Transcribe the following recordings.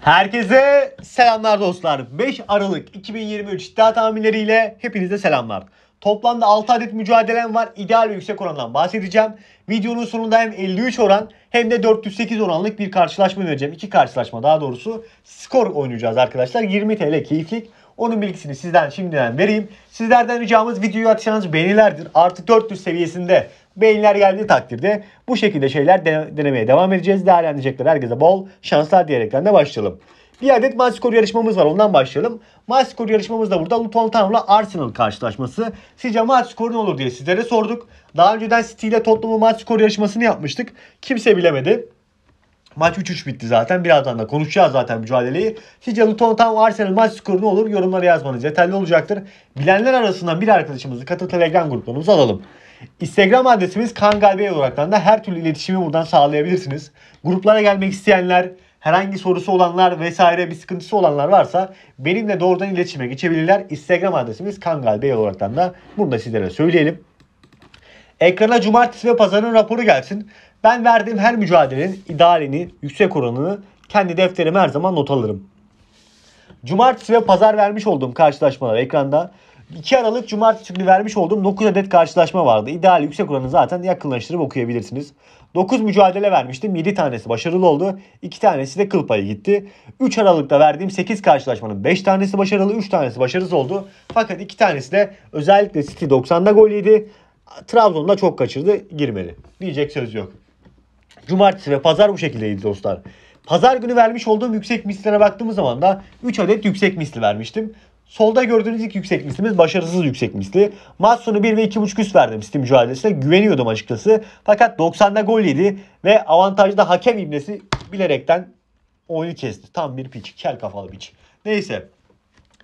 Herkese selamlar dostlar. 5 Aralık 2023 iddia tahminleriyle hepinize selamlar. Toplamda 6 adet mücadelem var. İdeal ve yüksek orandan bahsedeceğim. Videonun sonunda hem 53 oran hem de 408 oranlık bir karşılaşma vereceğim. İki karşılaşma daha doğrusu. Skor oynayacağız arkadaşlar. 20 TL keyiflik. Onun bilgisini sizden şimdiden vereyim. Sizlerden ricamız videoyu atacağınız beğenilerdir. Artı 400 seviyesinde beyinler geldiği takdirde bu şekilde şeyler de, denemeye devam edeceğiz. Değerlendirecekler herkese bol şanslar diyerekten de başlayalım. Bir adet maç yarışmamız var. Ondan başlayalım. Maç skoru yarışmamız da burada Luton Town'la Arsenal karşılaşması. Sizce maç ne olur diye sizlere sorduk. Daha önceden City ile Tottenham'ın maç skoru yarışmasını yapmıştık. Kimse bilemedi. Maç 3-3 bitti zaten. Birazdan da konuşacağız zaten mücadeleyi. Sizce Luton Town Arsenal maç skoru ne olur? Yorumlara yazmanız yeterli olacaktır. Bilenler arasından bir arkadaşımızı katıl Telegram gruplarımıza alalım. Instagram adresimiz Kangalbey olarak da her türlü iletişimi buradan sağlayabilirsiniz. Gruplara gelmek isteyenler, herhangi sorusu olanlar vesaire bir sıkıntısı olanlar varsa benimle doğrudan iletişime geçebilirler. Instagram adresimiz Kangalbey olarak da bunu da sizlere söyleyelim. Ekrana cumartesi ve pazarın raporu gelsin. Ben verdiğim her mücadelenin idealini, yüksek oranını kendi defterime her zaman not alırım. Cumartesi ve pazar vermiş olduğum karşılaşmalar ekranda 2 Aralık Cumartesi günü vermiş olduğum 9 adet karşılaşma vardı. İdeal yüksek oranı zaten yakınlaştırıp okuyabilirsiniz. 9 mücadele vermiştim. 7 tanesi başarılı oldu. 2 tanesi de kıl payı gitti. 3 Aralık'ta verdiğim 8 karşılaşmanın 5 tanesi başarılı, 3 tanesi başarısız oldu. Fakat 2 tanesi de özellikle City 90'da gol yedi. Trabzon'da çok kaçırdı, girmedi. Diyecek söz yok. Cumartesi ve pazar bu şekildeydi dostlar. Pazar günü vermiş olduğum yüksek mislere baktığımız zaman da 3 adet yüksek misli vermiştim. Solda gördüğünüz ilk yüksek mislimiz başarısız yüksek misli. Maç sonu 1 ve 2.5 üst verdim City mücadelesine. Güveniyordum açıkçası. Fakat 90'da gol yedi ve avantajda hakem ibnesi bilerekten oyunu kesti. Tam bir piç. Kel kafalı piç. Neyse.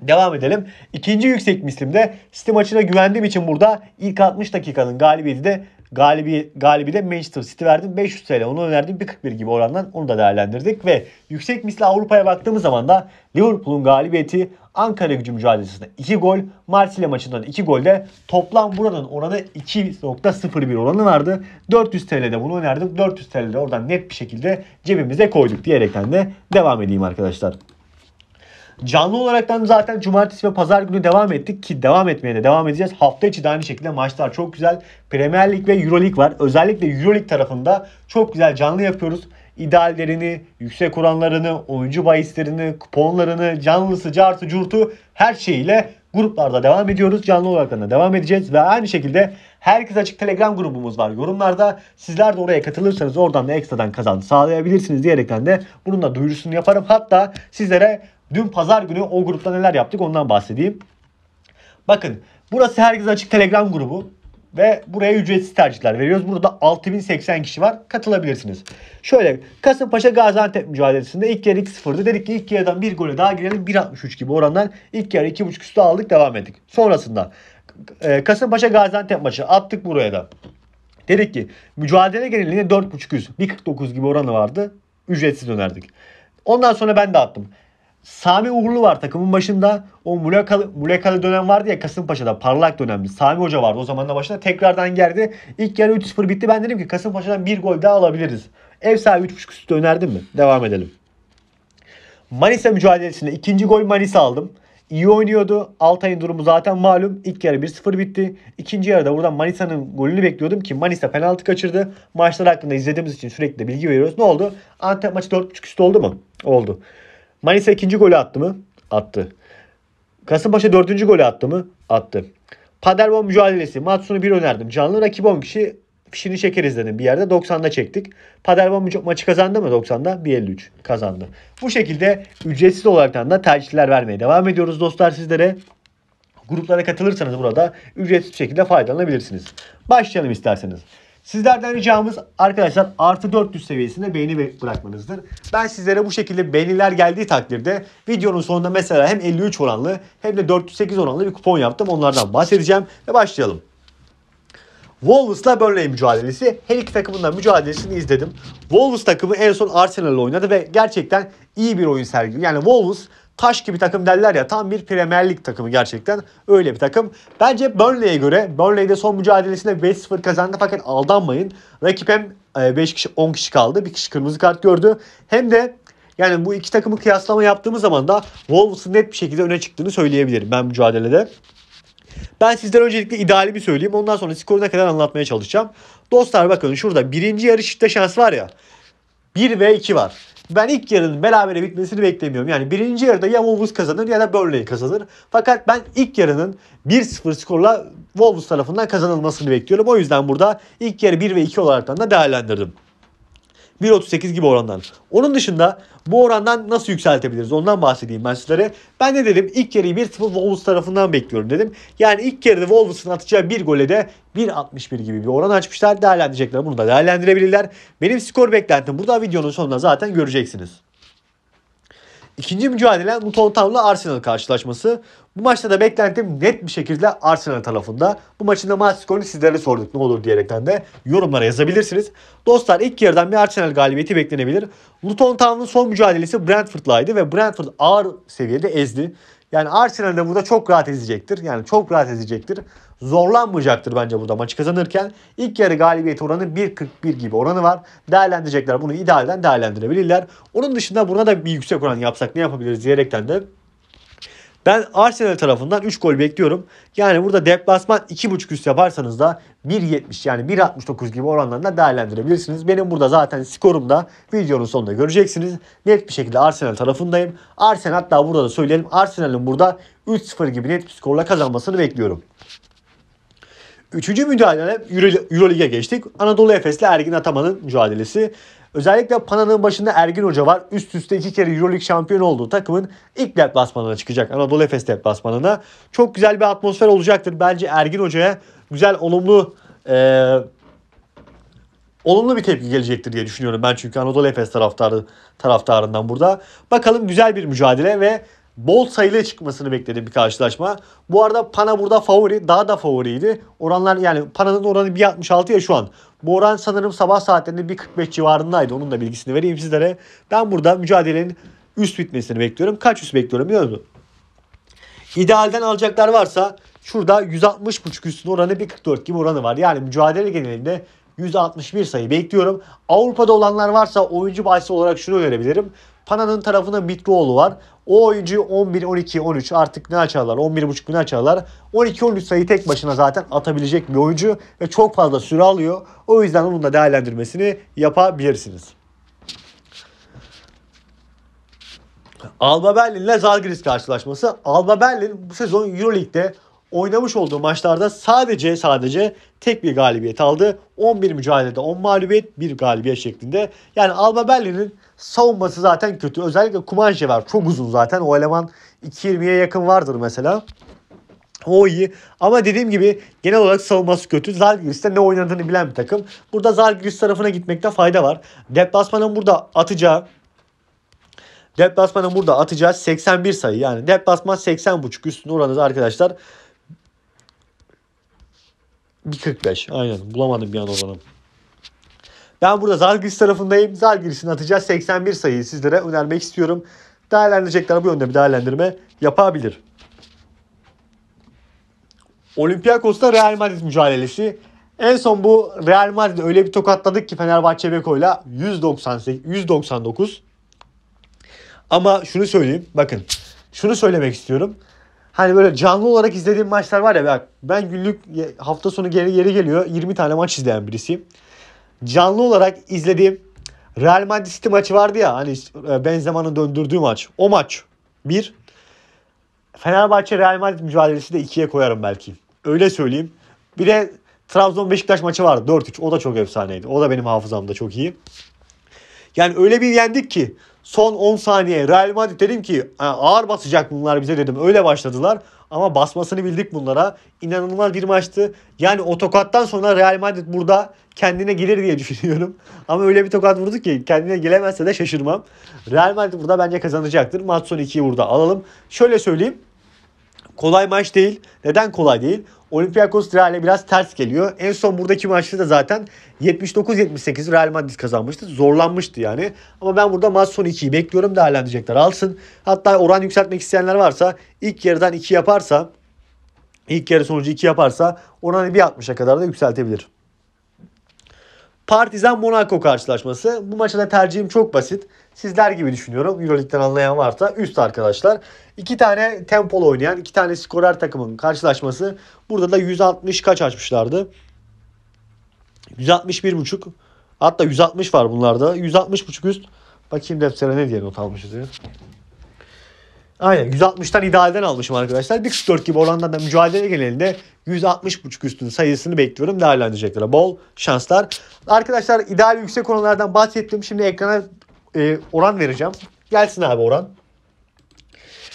Devam edelim. İkinci yüksek mislimde City maçına güvendiğim için burada ilk 60 dakikanın galibiyeti de Galibi, galibi de Manchester City verdim 500 TL. Onu önerdim 1.41 gibi orandan onu da değerlendirdik. Ve yüksek misli Avrupa'ya baktığımız zaman da Liverpool'un galibiyeti Ankara gücü mücadelesinde 2 gol. Marsilya maçından 2 golde toplam buranın oranı 2.01 oranı vardı. 400 TL'de bunu önerdik. 400 TL'de oradan net bir şekilde cebimize koyduk diyerekten de devam edeyim arkadaşlar. Canlı olaraktan zaten cumartesi ve pazar günü devam ettik ki devam etmeye de devam edeceğiz. Hafta içi de aynı şekilde maçlar çok güzel. Premier Lig ve Euro Lig var. Özellikle Euro Lig tarafında çok güzel canlı yapıyoruz. İdeallerini, yüksek oranlarını, oyuncu bahislerini, kuponlarını, canlısı, cartı, curtu her şeyiyle gruplarda devam ediyoruz. Canlı olarak da devam edeceğiz ve aynı şekilde herkes açık Telegram grubumuz var. Yorumlarda sizler de oraya katılırsanız oradan da ekstradan kazanç sağlayabilirsiniz diyerekten de bunun da duyurusunu yaparım. Hatta sizlere Dün pazar günü o grupta neler yaptık ondan bahsedeyim. Bakın burası herkes açık Telegram grubu ve buraya ücretsiz tercihler veriyoruz. Burada 6080 kişi var. Katılabilirsiniz. Şöyle Kasımpaşa Gaziantep mücadelesinde ilk yarı 2-0'dı. Dedik ki ilk yarıdan bir gole daha girelim. 1.63 gibi oranlar ilk yarı 2.5 üstü aldık devam ettik. Sonrasında e, Kasımpaşa Gaziantep maçı attık buraya da. Dedik ki mücadele genelinde 4.5 üst 1.49 gibi oranı vardı. Ücretsiz önerdik. Ondan sonra ben de attım. Sami Uğurlu var takımın başında. O Mulakalı, Mulakalı dönem vardı ya Kasımpaşa'da parlak dönemdi. Sami Hoca vardı o zaman da başında. Tekrardan geldi. İlk yarı 3-0 bitti. Ben dedim ki Kasımpaşa'dan bir gol daha alabiliriz. Ev sahibi 3.5 üstü önerdim mi? Devam edelim. Manisa mücadelesinde ikinci gol Manisa aldım. İyi oynuyordu. Altay'ın durumu zaten malum. İlk yarı 1-0 bitti. İkinci yarıda buradan Manisa'nın golünü bekliyordum ki Manisa penaltı kaçırdı. Maçlar hakkında izlediğimiz için sürekli de bilgi veriyoruz. Ne oldu? Antep maçı 4.5 üstü oldu mu? Oldu. Manisa ikinci golü attı mı? Attı. Kasımpaşa dördüncü golü attı mı? Attı. Paderborn mücadelesi. Matsunu bir önerdim. Canlı rakip 10 kişi fişini çekeriz dedim. Bir yerde 90'da çektik. Paderborn maçı kazandı mı 90'da? 1.53 kazandı. Bu şekilde ücretsiz olarak da tercihler vermeye devam ediyoruz dostlar sizlere. Gruplara katılırsanız burada ücretsiz şekilde faydalanabilirsiniz. Başlayalım isterseniz. Sizlerden ricamız arkadaşlar artı 400 seviyesinde beğeni bırakmanızdır. Ben sizlere bu şekilde beğeniler geldiği takdirde videonun sonunda mesela hem 53 oranlı hem de 408 oranlı bir kupon yaptım. Onlardan bahsedeceğim ve başlayalım. Wolves'la Burnley mücadelesi. Her iki takımın da mücadelesini izledim. Wolves takımı en son Arsenal'la oynadı ve gerçekten iyi bir oyun sergiledi. Yani Wolves taş gibi takım derler ya tam bir Premier Lig takımı gerçekten öyle bir takım. Bence Burnley'e göre Burnley'de son mücadelesinde 5-0 kazandı fakat aldanmayın. Rakip hem 5 e, kişi 10 kişi kaldı. Bir kişi kırmızı kart gördü. Hem de yani bu iki takımı kıyaslama yaptığımız zaman da Wolves'ın net bir şekilde öne çıktığını söyleyebilirim ben mücadelede. Ben sizden öncelikle idealimi söyleyeyim. Ondan sonra skoruna kadar anlatmaya çalışacağım. Dostlar bakın şurada birinci yarı şifte şans var ya. 1 ve 2 var ben ilk yarının berabere bitmesini beklemiyorum. Yani birinci yarıda ya Wolves kazanır ya da Burnley kazanır. Fakat ben ilk yarının 1-0 skorla Wolves tarafından kazanılmasını bekliyorum. O yüzden burada ilk yarı 1 ve 2 olarak da değerlendirdim. 1.38 gibi orandan. Onun dışında bu orandan nasıl yükseltebiliriz ondan bahsedeyim ben sizlere. Ben ne dedim? İlk yarıyı 1-0 Wolves tarafından bekliyorum dedim. Yani ilk yarıda Wolves'ın atacağı bir gole de 1.61 gibi bir oran açmışlar. Değerlendirecekler. Bunu da değerlendirebilirler. Benim skor beklentim burada videonun sonunda zaten göreceksiniz. İkinci mücadele Luton Town'la Arsenal karşılaşması. Bu maçta da beklentim net bir şekilde Arsenal tarafında. Bu maçın da maç skorunu sizlere sorduk ne olur diyerekten de yorumlara yazabilirsiniz. Dostlar ilk yarıdan bir Arsenal galibiyeti beklenebilir. Luton Town'un son mücadelesi Brentford'laydı ve Brentford ağır seviyede ezdi. Yani Arsenal de burada çok rahat ezecektir. Yani çok rahat ezecektir. Zorlanmayacaktır bence burada maçı kazanırken. İlk yarı galibiyet oranı 1.41 gibi oranı var. Değerlendirecekler bunu idealden değerlendirebilirler. Onun dışında buna da bir yüksek oran yapsak ne yapabiliriz diyerekten de ben Arsenal tarafından 3 gol bekliyorum. Yani burada deplasman 2.5 üst yaparsanız da 1.70 yani 1.69 gibi oranlarında değerlendirebilirsiniz. Benim burada zaten skorum da videonun sonunda göreceksiniz. Net bir şekilde Arsenal tarafındayım. Arsenal hatta burada da söyleyelim. Arsenal'in burada 3-0 gibi net bir skorla kazanmasını bekliyorum. Üçüncü müdahale Eurolig'e geçtik. Anadolu Efes'le Ergin Ataman'ın mücadelesi. Özellikle Pana'nın başında Ergin Hoca var. Üst üste iki kere Euroleague şampiyonu olduğu takımın ilk deplasmanına çıkacak. Anadolu Efes deplasmanına. Çok güzel bir atmosfer olacaktır. Bence Ergin Hoca'ya güzel, olumlu e, olumlu bir tepki gelecektir diye düşünüyorum ben çünkü Anadolu Efes taraftarı taraftarından burada. Bakalım güzel bir mücadele ve bol sayıyla çıkmasını bekledim bir karşılaşma. Bu arada Pana burada favori, daha da favoriydi. Oranlar yani Pana'nın oranı 1.66 ya şu an. Bu oran sanırım sabah saatlerinde 1.45 civarındaydı. Onun da bilgisini vereyim sizlere. Ben burada mücadelenin üst bitmesini bekliyorum. Kaç üst bekliyorum biliyor musun? İdealden alacaklar varsa şurada 160.5 üstün oranı 1.44 gibi oranı var. Yani mücadele genelinde %61 sayı bekliyorum. Avrupa'da olanlar varsa oyuncu bahsi olarak şunu önerebilirim. Pana'nın tarafında Bitroğlu var. O oyuncu 11, 12, 13 artık ne açarlar? 11.5 ne açarlar? 12, 13 sayı tek başına zaten atabilecek bir oyuncu ve çok fazla süre alıyor. O yüzden onun da değerlendirmesini yapabilirsiniz. Alba Berlin ile Zalgiris karşılaşması. Alba Berlin bu sezon Euroleague'de oynamış olduğu maçlarda sadece sadece tek bir galibiyet aldı. 11 mücadelede 10 mağlubiyet, 1 galibiyet şeklinde. Yani Alba Berlin'in Savunması zaten kötü. Özellikle Kumanje var. Çok uzun zaten. O eleman 2.20'ye yakın vardır mesela. O iyi. Ama dediğim gibi genel olarak savunması kötü. Zalgiris'te ne oynadığını bilen bir takım. Burada Zalgiris tarafına gitmekte fayda var. Deplasmanın burada atacağı Deplasmanın burada atacağı 81 sayı. Yani deplasman 80.5 üstünde oranız arkadaşlar 1.45. Aynen bulamadım bir an oranı. Ben burada Zalgiris tarafındayım. Zalgiris'in atacağı 81 sayıyı sizlere önermek istiyorum. Değerlendirecekler bu yönde bir değerlendirme yapabilir. Olympiakos'ta Real Madrid mücadelesi. En son bu Real Madrid öyle bir tokatladık ki Fenerbahçe Beko'yla 199. Ama şunu söyleyeyim. Bakın. Şunu söylemek istiyorum. Hani böyle canlı olarak izlediğim maçlar var ya bak ben günlük hafta sonu geri geri geliyor 20 tane maç izleyen birisiyim canlı olarak izlediğim Real Madrid City maçı vardı ya hani e, Benzema'nın döndürdüğü maç. O maç bir. Fenerbahçe Real Madrid mücadelesi de ikiye koyarım belki. Öyle söyleyeyim. Bir de Trabzon Beşiktaş maçı vardı 4-3. O da çok efsaneydi. O da benim hafızamda çok iyi. Yani öyle bir yendik ki son 10 saniye Real Madrid dedim ki ağır basacak bunlar bize dedim. Öyle başladılar. Ama basmasını bildik bunlara. İnanılmaz bir maçtı. Yani o tokattan sonra Real Madrid burada kendine gelir diye düşünüyorum. Ama öyle bir tokat vurdu ki kendine gelemezse de şaşırmam. Real Madrid burada bence kazanacaktır. Maç son 2'yi burada alalım. Şöyle söyleyeyim. Kolay maç değil. Neden kolay değil? Olympiakos Real'e biraz ters geliyor. En son buradaki maçta da zaten 79-78 Real Madrid kazanmıştı. Zorlanmıştı yani. Ama ben burada maç son 2'yi bekliyorum değerlendirecekler. Alsın. Hatta oran yükseltmek isteyenler varsa ilk yarıdan 2 yaparsa ilk yarı sonucu 2 yaparsa oranı bir 1.60'a kadar da yükseltebilir. Partizan Monaco karşılaşması. Bu maçta da tercihim çok basit. Sizler gibi düşünüyorum. Euroleague'den anlayan varsa üst arkadaşlar. İki tane tempolu oynayan, iki tane skorer takımın karşılaşması. Burada da 160 kaç açmışlardı? 161.5. Hatta 160 var bunlarda. 160.5 üst. Bakayım deftere ne diye not almışız ya. Aynen 160'tan idealden almışım arkadaşlar. 1.44 gibi da mücadele genelinde 160.5 üstün sayısını bekliyorum değerlendirecekler. Bol şanslar. Arkadaşlar ideal yüksek oranlardan bahsettim. Şimdi ekrana e, oran vereceğim. Gelsin abi oran.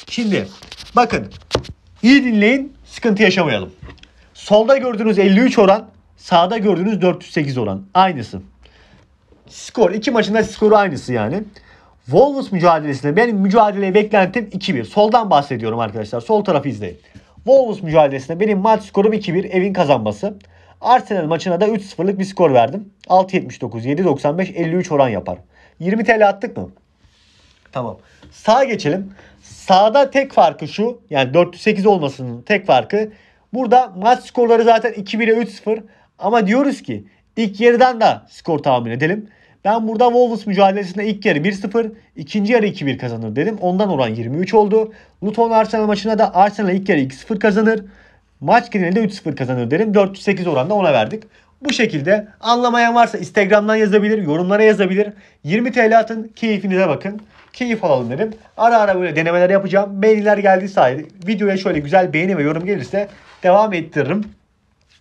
Şimdi bakın iyi dinleyin sıkıntı yaşamayalım. Solda gördüğünüz 53 oran sağda gördüğünüz 408 oran aynısı. Skor iki maçında skoru aynısı yani. Wolves mücadelesinde benim mücadeleye beklentim 2-1. Soldan bahsediyorum arkadaşlar. Sol tarafı izleyin. Wolves mücadelesinde benim maç skorum 2-1 evin kazanması. Arsenal maçına da 3-0'lık bir skor verdim. 6-79, 7-95, 53 oran yapar. 20 TL attık mı? Tamam. Sağa geçelim. Sağda tek farkı şu. Yani 408 olmasının tek farkı. Burada maç skorları zaten 2-1'e 3-0. Ama diyoruz ki ilk yarıdan da skor tahmin edelim. Ben burada Wolves mücadelesinde ilk yarı 1-0, ikinci yarı 2-1 kazanır dedim. Ondan oran 23 oldu. Luton Arsenal maçına da Arsenal ilk yarı 2-0 kazanır. Maç genelinde 3-0 kazanır dedim. 408 oranla ona verdik. Bu şekilde anlamayan varsa Instagram'dan yazabilir, yorumlara yazabilir. 20 TL atın, keyfinize bakın. Keyif alalım dedim. Ara ara böyle denemeler yapacağım. Beğeniler geldiği sayede videoya şöyle güzel beğeni ve yorum gelirse devam ettiririm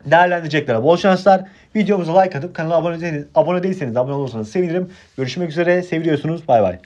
değerlendirecekler. Bol şanslar. Videomuza like atıp kanala abone değilseniz, abone değilseniz abone olursanız sevinirim. Görüşmek üzere. Seviyorsunuz. Bay bay.